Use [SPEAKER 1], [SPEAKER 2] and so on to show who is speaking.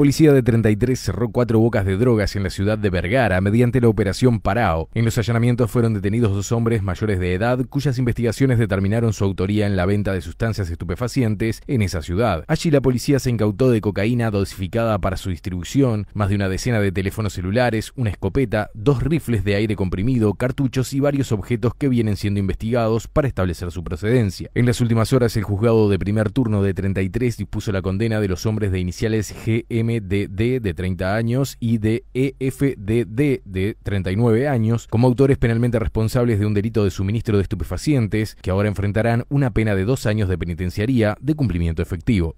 [SPEAKER 1] policía de 33 cerró cuatro bocas de drogas en la ciudad de Vergara mediante la operación Parao. En los allanamientos fueron detenidos dos hombres mayores de edad cuyas investigaciones determinaron su autoría en la venta de sustancias estupefacientes en esa ciudad. Allí la policía se incautó de cocaína dosificada para su distribución, más de una decena de teléfonos celulares, una escopeta, dos rifles de aire comprimido, cartuchos y varios objetos que vienen siendo investigados para establecer su procedencia. En las últimas horas el juzgado de primer turno de 33 dispuso la condena de los hombres de iniciales GM MDD de 30 años y de EFDD de 39 años como autores penalmente responsables de un delito de suministro de estupefacientes que ahora enfrentarán una pena de dos años de penitenciaría de cumplimiento efectivo.